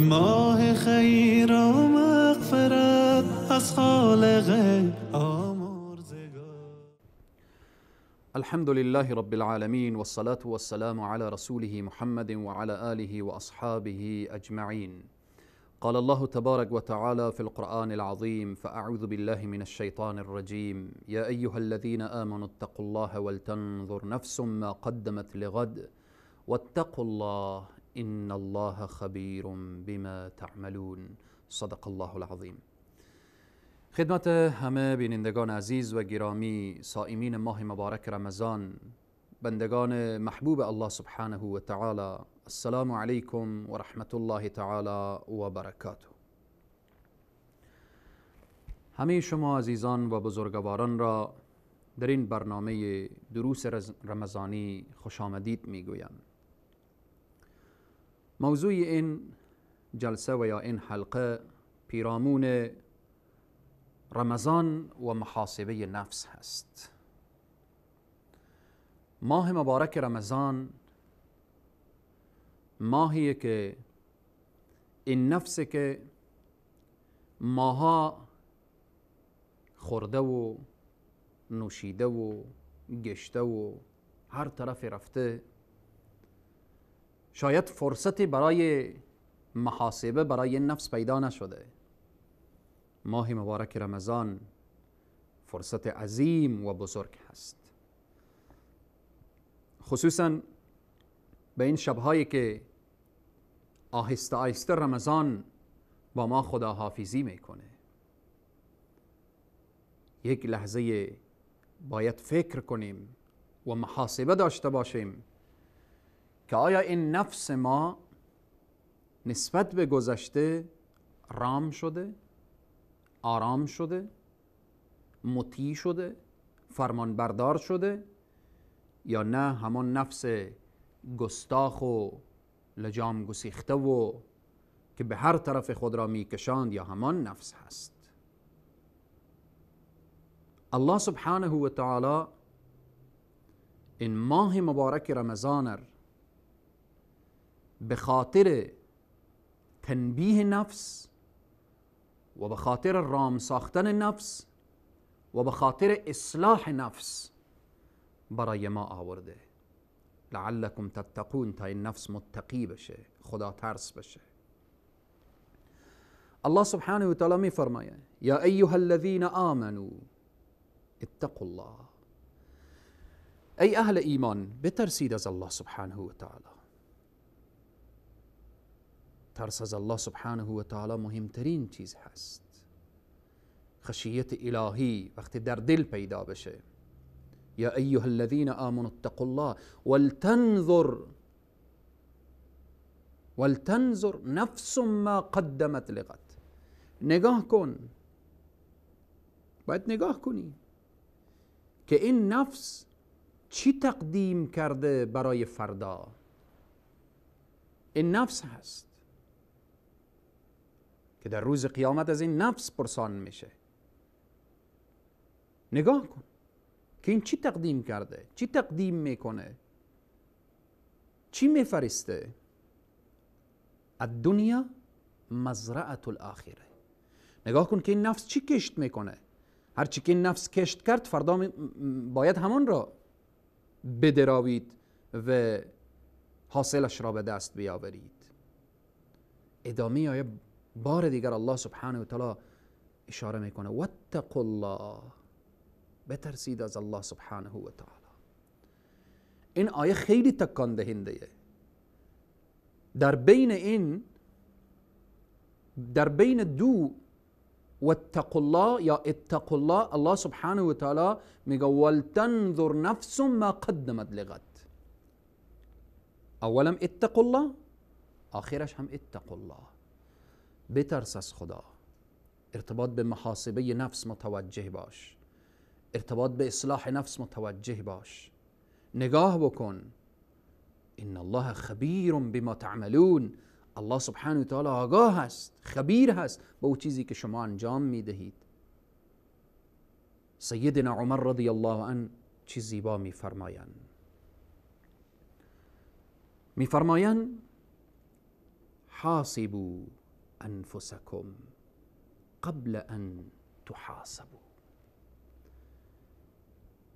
ماه خیر و مغفرت از خالق الحمد لله رب العالمين والصلاة والسلام على رسوله محمد وعلى آله وأصحابه أجمعين قال الله تبارك وتعالى في القرآن العظيم فأعوذ بالله من الشيطان الرجيم يا أيها الذين آمنوا اتقوا الله ولتنظر نفس ما قدمت لغد واتقوا الله ان الله خبیر بما تعملون صدق الله العظیم خدمت همه بینندگان عزیز و گرامی سائمین ماه مبارک رمضان بندگان محبوب الله سبحانه و تعالی السلام علیکم و رحمت الله تعالی و برکاته همه شما عزیزان و بزرگواران را در این برنامه دروس رمضانی خوش آمدید می گویم. موضوع این جلسه و یا این حلقه پیرامون رمضان و محاسبه نفس هست ماه مبارک رمضان ماهیه که این نفس که ماها خورده و نوشیده و گشته و هر طرف رفته شاید فرصتی برای محاسبه برای نفس پیدا نشده ماه مبارک رمضان فرصت عظیم و بزرگ هست خصوصا به این شبهایی که آهسته آهسته رمضان با ما خداحافظی میکنه یک لحظه باید فکر کنیم و محاسبه داشته باشیم که آیا این نفس ما نسبت به گذشته رام شده آرام شده مطیع شده فرمانبردار شده یا نه همان نفس گستاخ و لجام گسیخته و که به هر طرف خود را میکشاند یا همان نفس هست الله سبحانه و تعالی این ماه مبارک رمضان خاطر تنبيه نفس و به خاطر رام ساختن نفس و به خاطر اصلاح نفس برای ما آورده لعلکم تتقون تا این نفس متقی بشه خدا ترس بشه الله سبحانه وتعالى می فرمایه یا ایها الذين آمنوا اتقوا الله ای اهل ایمان بترسید از الله سبحانه وتعالى ترس از الله سبحانه و تعالی مهمترین چیز هست خشیت الهی وقتی در دل پیدا بشه یا ایها الذین آمنوا اتقوا الله ولتنظر ولتنظر نفس ما قدمت لغت نگاه کن باید نگاه کنی که این نفس چی تقدیم کرده برای فردا این نفس هست که در روز قیامت از این نفس پرسان میشه نگاه کن که این چی تقدیم کرده چی تقدیم میکنه چی میفرسته الدنیا مزرعت الاخره نگاه کن که این نفس چی کشت میکنه هرچی که این نفس کشت کرد فردا باید همان را بدراوید و حاصلش را به دست بیاورید ادامه آیه بار دیگر الله سبحانه و تعالی اشاره میکنه واتقوا الله بترسید از الله سبحانه و تعالی این آیه خیلی تکان دهنده در بین این در بین دو واتقوا الله یا اتقوا الله الله سبحانه و تعالی میگه ولتنظر نفس ما قدمت لغت اولم اتقوا الله آخرش هم اتقوا الله بترس از خدا ارتباط به محاسبه نفس متوجه باش ارتباط به اصلاح نفس متوجه باش نگاه بکن ان الله خبیر بما تعملون الله سبحانه و آگاه هست خبیر هست به او چیزی که شما انجام میدهید سیدنا عمر رضی الله عنه چی زیبا میفرمایند میفرمایند حاسبو انفسكم قبل ان تحاسبوا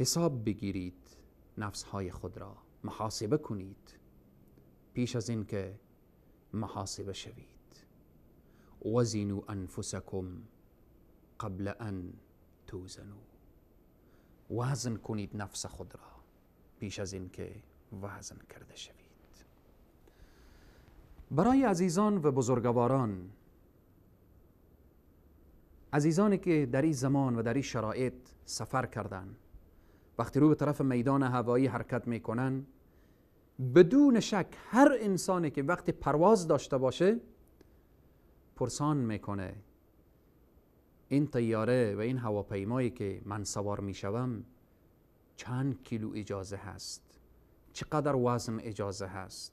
حساب بگیرید نفس های خود را محاسبه کنید پیش از اینکه محاسبه شوید وزنوا انفسكم قبل ان توزنوا وزن کنید نفس خود را پیش از اینکه وزن کرده شوید برای عزیزان و بزرگواران عزیزانی که در این زمان و در این شرایط سفر کردن وقتی رو به طرف میدان هوایی حرکت میکنن بدون شک هر انسانی که وقتی پرواز داشته باشه پرسان میکنه این تیاره و این هواپیمایی که من سوار میشوم چند کیلو اجازه هست چقدر وزن اجازه هست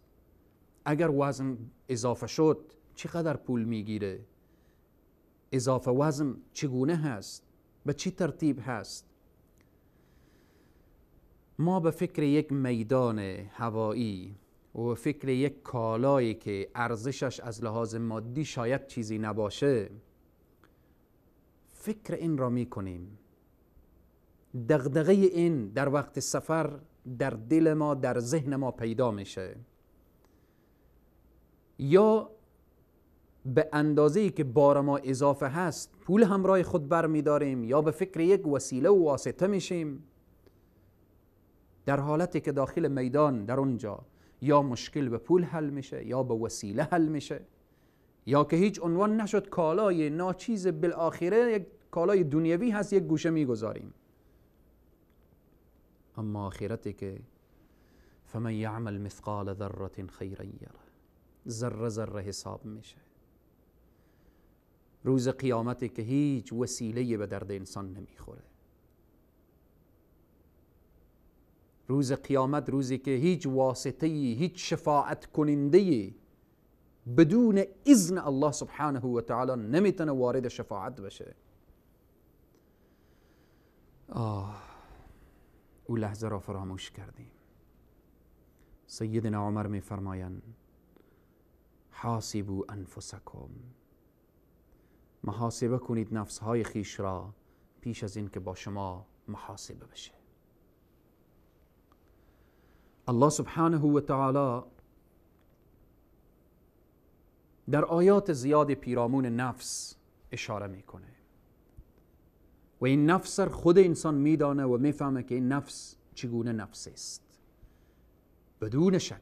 اگر وزن اضافه شد چقدر پول میگیره اضافه وزن چگونه هست به چی ترتیب هست ما به فکر یک میدان هوایی و فکر یک کالایی که ارزشش از لحاظ مادی شاید چیزی نباشه فکر این را می کنیم دغدغه این در وقت سفر در دل ما در ذهن ما پیدا میشه یا به اندازه که بار ما اضافه هست پول همراه خود داریم یا به فکر یک وسیله و واسطه میشیم در حالتی که داخل میدان در اونجا یا مشکل به پول حل میشه یا به وسیله حل میشه یا که هیچ عنوان نشد کالای ناچیز بالاخره یک کالای دنیوی هست یک گوشه میگذاریم اما آخرتی که فمن یعمل مثقال ذره خیرا یره ذره ذره حساب میشه روز قیامتی که هیچ وسیله به درد انسان نمیخوره روز قیامت روزی که هیچ واسطه هیچ شفاعت کننده بدون اذن الله سبحانه و تعالی نمیتونه وارد شفاعت بشه آه او لحظه را فراموش کردیم سیدنا عمر میفرمایند حاسبو انفسکم محاسبه کنید های خیش را پیش از این که با شما محاسبه بشه الله سبحانه و تعالی در آیات زیاد پیرامون نفس اشاره میکنه و این نفس خود انسان میدانه و میفهمه که این نفس چگونه نفس است بدون شک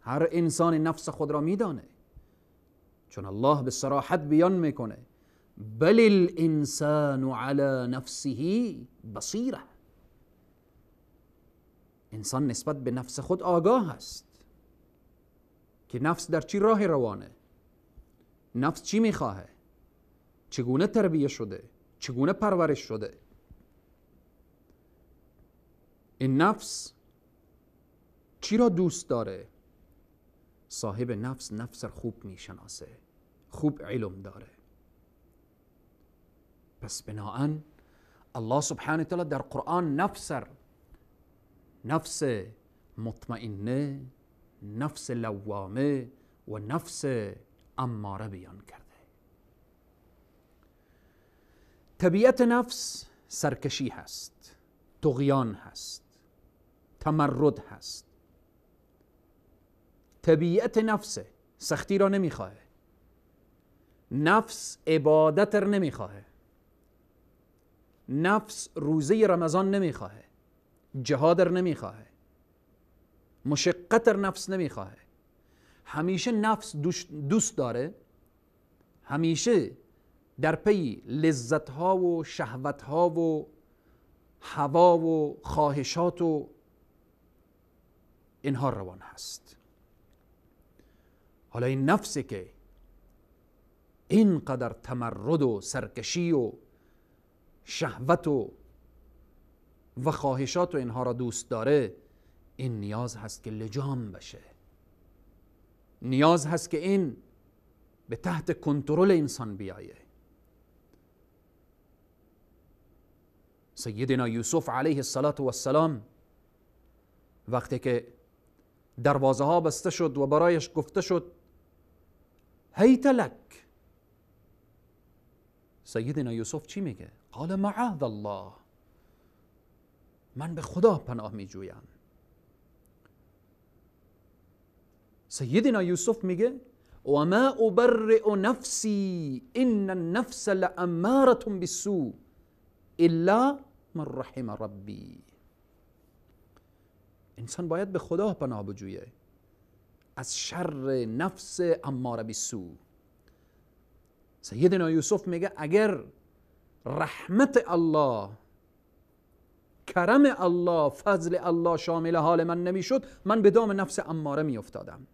هر انسان نفس خود را میدانه چون الله به صراحت بیان میکنه بل الانسان علی نفسه بصیره انسان نسبت به نفس خود آگاه است که نفس در چی راه روانه نفس چی میخواهه چگونه تربیه شده چگونه پرورش شده این نفس چی را دوست داره صاحب نفس نفس خوب میشناسه خوب علم داره پس بناهن الله سبحانه تعالی در قرآن نفس نفس مطمئنه نفس لوامه و نفس اماره بیان کرده طبیعت نفس سرکشی هست تغیان هست تمرد هست طبیعت نفسه سختی را نمیخواه نفس عبادت را نمیخواه نفس روزه رمضان نمیخواه جهاد را نمیخواه مشقت را نفس نمیخواه همیشه نفس دوست داره همیشه در پی لذت ها و شهوت ها و هوا و خواهشات و اینها روان هست حالا این نفسی که اینقدر تمرد و سرکشی و شهوت و و خواهشات و اینها را دوست داره این نیاز هست که لجام بشه نیاز هست که این به تحت کنترل انسان بیایه سیدنا یوسف علیه السلام وقتی که دروازه ها بسته شد و برایش گفته شد هيت لك سیدنا یوسف چی میگه؟ قال معاذ الله من به خدا پناه میجویم سیدنا یوسف میگه و ما ابرئ نفسی ان النفس لاماره بالسوء الا من رحم ربی انسان باید به خدا پناه بجویه از شر نفس اماره بیسو سیدنا یوسف میگه اگر رحمت الله کرم الله فضل الله شامل حال من نمیشد من به دام نفس اماره میافتادم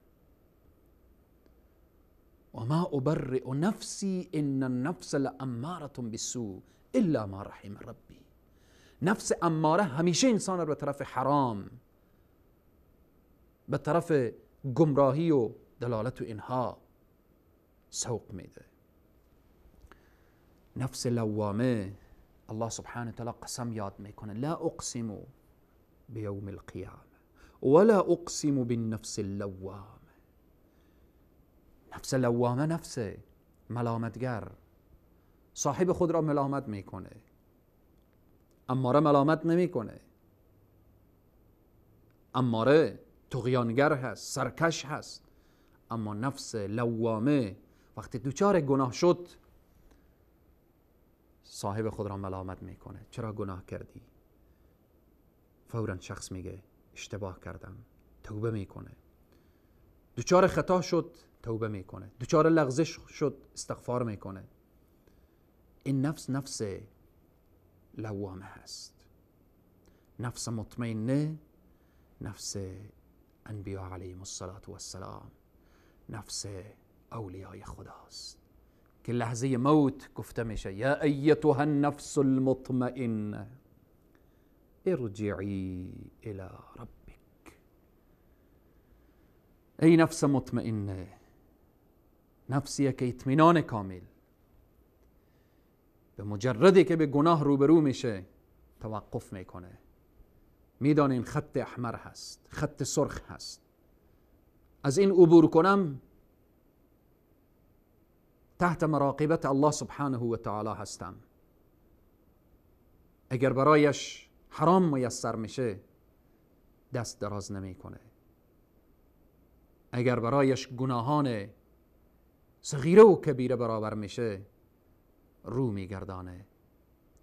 و ما ابرئ نفسی ان النفس لاماره بسو الا ما رحم ربی نفس اماره همیشه انسان رو به طرف حرام به طرف گمراهی و دلالت اینها سوق میده نفس لوامه الله سبحانه وتعالى قسم یاد میکنه لا اقسم بیوم القیامه ولا اقسم بالنفس اللوامه نفس لوامه نفسه ملامتگر صاحب خود را ملامت میکنه اماره ملامت نمیکنه اماره تغیانگر هست سرکش هست اما نفس لوامه وقتی دوچار گناه شد صاحب خود را ملامت میکنه چرا گناه کردی فورا شخص میگه اشتباه کردم توبه میکنه دوچار خطا شد توبه میکنه دوچار لغزش شد استغفار میکنه این نفس نفس لوامه هست نفس مطمئنه نفس انبیا علیهم والسلام نفس اولیای خداست که لحظه موت گفته میشه یا ایتها النفس المطمئن ارجعی الى ربک ای نفس مطمئنه نفسی که اطمینان کامل به مجردی که به گناه روبرو میشه توقف میکنه میدانین خط احمر هست خط سرخ هست از این عبور کنم تحت مراقبت الله سبحانه و تعالی هستم اگر برایش حرام میسر میشه دست دراز نمیکنه اگر برایش گناهان صغیره و کبیره برابر میشه رو میگردانه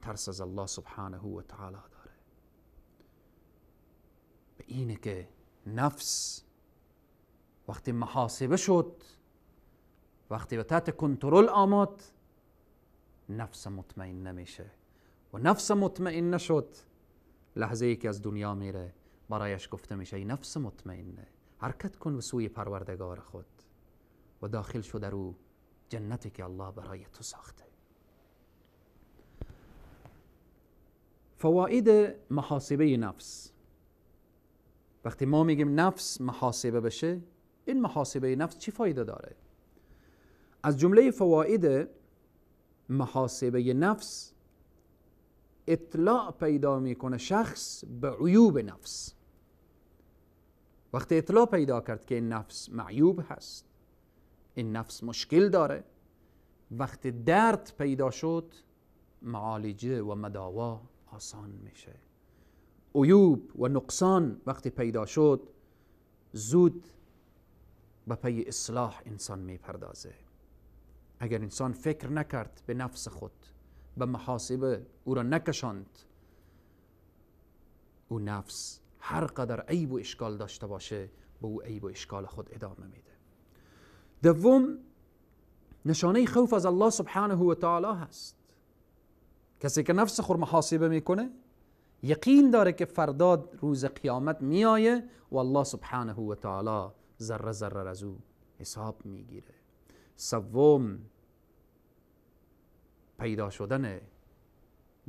ترس از الله سبحانه و تعالی اینه که نفس وقتی محاسبه شد وقتی به تحت کنترل آمد نفس مطمئن نمیشه و نفس مطمئن نشد لحظه ای که از دنیا میره برایش گفته میشه ای نفس مطمئنه حرکت کن به سوی پروردگار خود و داخل شو در او جنتی که الله برای تو ساخته فواید محاسبه نفس وقتی ما میگیم نفس محاسبه بشه این محاسبه نفس چی فایده داره از جمله فواید محاسبه نفس اطلاع پیدا میکنه شخص به عیوب نفس وقتی اطلاع پیدا کرد که این نفس معیوب هست این نفس مشکل داره وقتی درد پیدا شد معالجه و مداوا آسان میشه عیوب و نقصان وقتی پیدا شد زود به پی اصلاح انسان میپردازه اگر انسان فکر نکرد به نفس خود به محاسبه او را نکشاند او نفس هر قدر عیب و اشکال داشته باشه به او عیب و اشکال خود ادامه میده دوم نشانه خوف از الله سبحانه و تعالی هست کسی که نفس خود محاسبه میکنه یقین داره که فردا روز قیامت میایه و الله سبحانه و تعالی ذره ذره از او حساب میگیره سوم پیدا شدن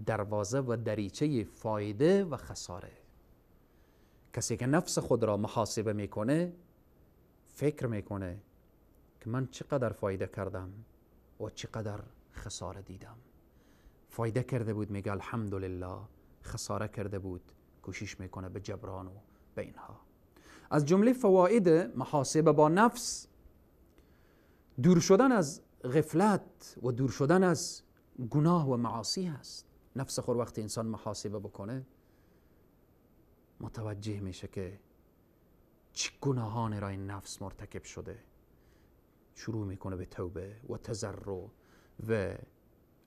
دروازه و دریچه فایده و خساره کسی که نفس خود را محاسبه میکنه فکر میکنه که من چقدر فایده کردم و چقدر خساره دیدم فایده کرده بود میگه الحمدلله خساره کرده بود کوشش میکنه به جبران و به اینها از جمله فواید محاسبه با نفس دور شدن از غفلت و دور شدن از گناه و معاصی هست نفس خور وقتی انسان محاسبه بکنه متوجه میشه که چه گناهان را این نفس مرتکب شده شروع میکنه به توبه و تذرع و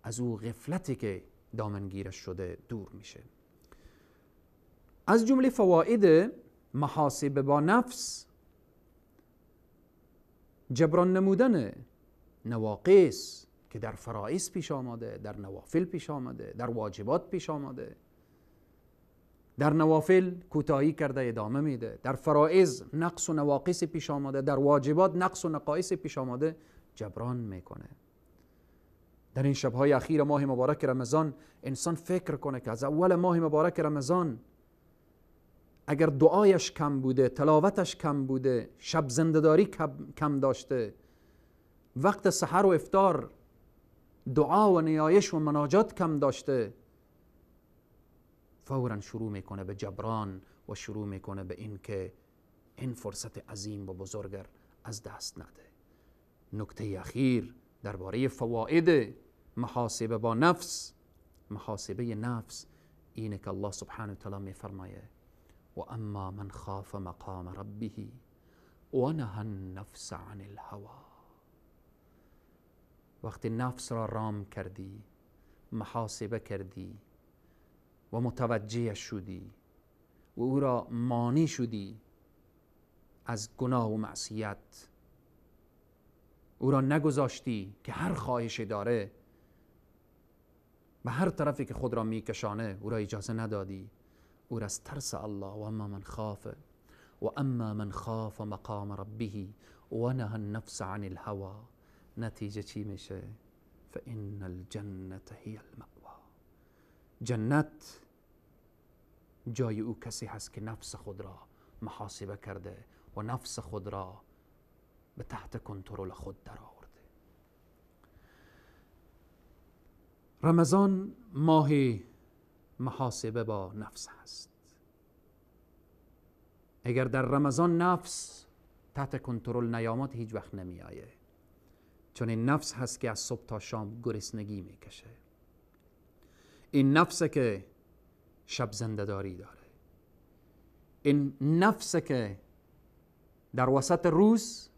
از او غفلتی که دامنگیرش شده دور میشه از جمله فواید محاسبه با نفس جبران نمودن نواقص که در فرائض پیش آمده در نوافل پیش آمده در واجبات پیش آمده در نوافل کوتاهی کرده ادامه میده در فرائض نقص و نواقص پیش آمده در واجبات نقص و نقایص پیش آمده جبران میکنه در این شبهای اخیر ماه مبارک رمضان انسان فکر کنه که از اول ماه مبارک رمضان اگر دعایش کم بوده تلاوتش کم بوده شب زندهداری کم داشته وقت سحر و افتار دعا و نیایش و مناجات کم داشته فورا شروع میکنه به جبران و شروع میکنه به اینکه این فرصت عظیم و بزرگر از دست نده نکته اخیر درباره فواید محاسبه با نفس محاسبه نفس اینه که الله سبحانه و تعالی میفرمایه و اما من خاف مقام ربه و نهى النفس عن الهوا وقتی نفس را رام کردی محاسبه کردی و متوجه شدی و او را مانی شدی از گناه و معصیت او را نگذاشتی که هر خواهشی داره به هر طرفی که خود را میکشانه او را اجازه ندادی او را از ترس الله و اما من خاف و اما من خاف مقام ربه و نه النفس عن الهوى نتیجه چی میشه فان الجنه هی المأوا جنت جای او کسی هست که نفس خود را محاسبه کرده و نفس خود را به تحت کنترل خود درآورده رمضان ماه محاسبه با نفس هست اگر در رمضان نفس تحت کنترل نیامد هیچ وقت نمی آیه چون این نفس هست که از صبح تا شام گرسنگی میکشه این نفس که شب زندهداری داره این نفس که در وسط روز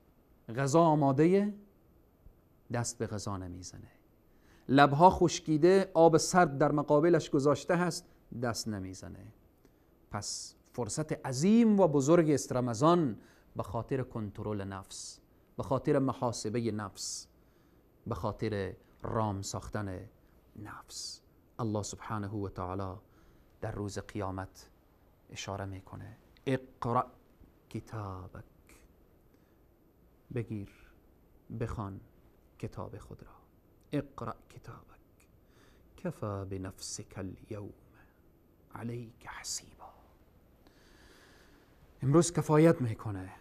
غذا آماده دست به غذا نمیزنه لبها خشکیده آب سرد در مقابلش گذاشته هست دست نمیزنه پس فرصت عظیم و بزرگ است رمضان به خاطر کنترل نفس به خاطر محاسبه نفس به خاطر رام ساختن نفس الله سبحانه و تعالی در روز قیامت اشاره میکنه اقرا کتابک بگیر بخوان کتاب خود را اقرأ كتابك كفى بنفسك اليوم عليك حسيبا امروز کفایت میکنه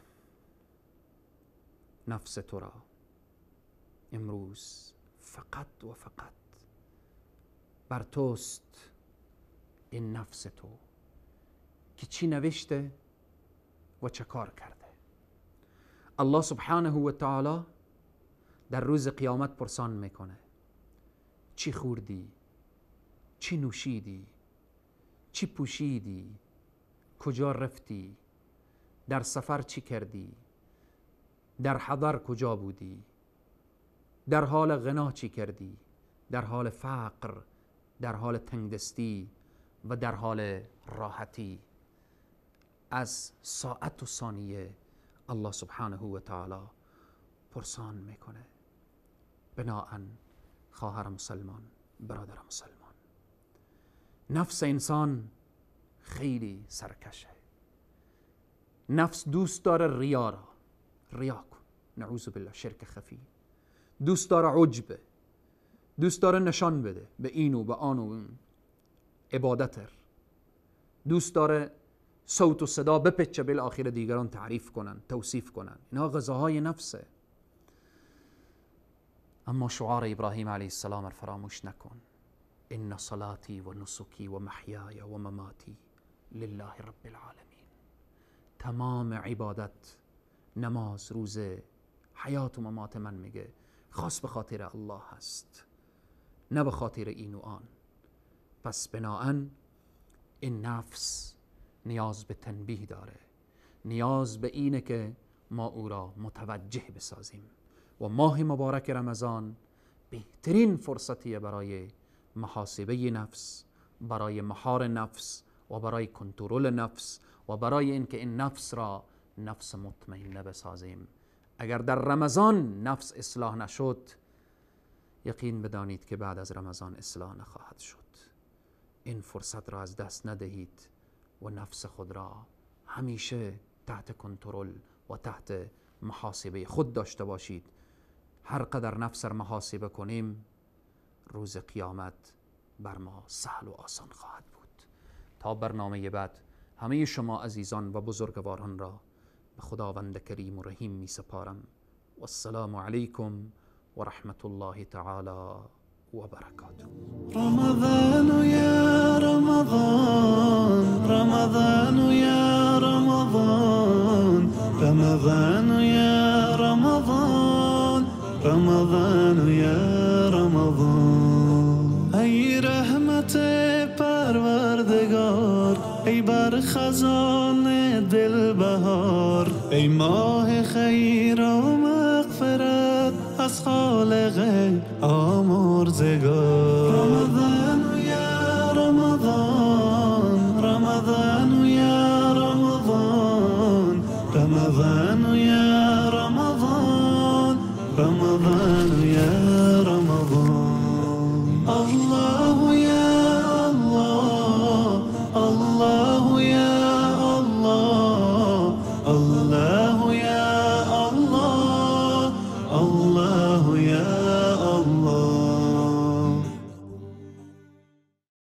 نفس ترى امروز فقط وفقط فقط بر توست این نفس تو که چی نوشته و چه کار کرده الله سبحانه و تعالی در روز قیامت پرسان میکنه چی خوردی؟ چی نوشیدی؟ چی پوشیدی؟ کجا رفتی؟ در سفر چی کردی؟ در حضر کجا بودی؟ در حال غنا چی کردی؟ در حال فقر، در حال تنگدستی و در حال راحتی از ساعت و ثانیه الله سبحانه و تعالی پرسان میکنه بناهن خواهر مسلمان برادر مسلمان نفس انسان خیلی سرکشه نفس دوست داره ریا را ریا کن نعوذ بالله شرک خفی دوست داره عجبه دوست داره نشان بده به اینو به آن و عبادتر دوست داره صوت و صدا بپچه بالاخره دیگران تعریف کنن توصیف کنن اینها غذاهای نفسه اما شعار ابراهیم علیه السلام را فراموش نکن ان صلاتی و نسکی و محیای و مماتی لله رب العالمین تمام عبادت نماز روزه حیات و ممات من میگه خاص به خاطر الله هست نه به خاطر این و آن پس بناان این نفس نیاز به تنبیه داره نیاز به اینه که ما او را متوجه بسازیم و ماه مبارک رمضان بهترین فرصتی برای محاسبه نفس برای مهار نفس و برای کنترل نفس و برای اینکه این نفس را نفس مطمئنه بسازیم اگر در رمضان نفس اصلاح نشد یقین بدانید که بعد از رمضان اصلاح نخواهد شد این فرصت را از دست ندهید و نفس خود را همیشه تحت کنترل و تحت محاسبه خود داشته باشید هر قدر نفس را محاسبه کنیم روز قیامت بر ما سهل و آسان خواهد بود تا برنامه بعد همه شما عزیزان و بزرگواران را به خداوند کریم و رحیم می سپارم و السلام علیکم و رحمت الله تعالی و برکاته رمضان یا رمضان رمضان یا رمضان یا رمضان یا رمضان ای رحمت پروردگار ای بر خزان دل بهار ای ماه خیر و مغفرت از خالق آمرزگار رمضان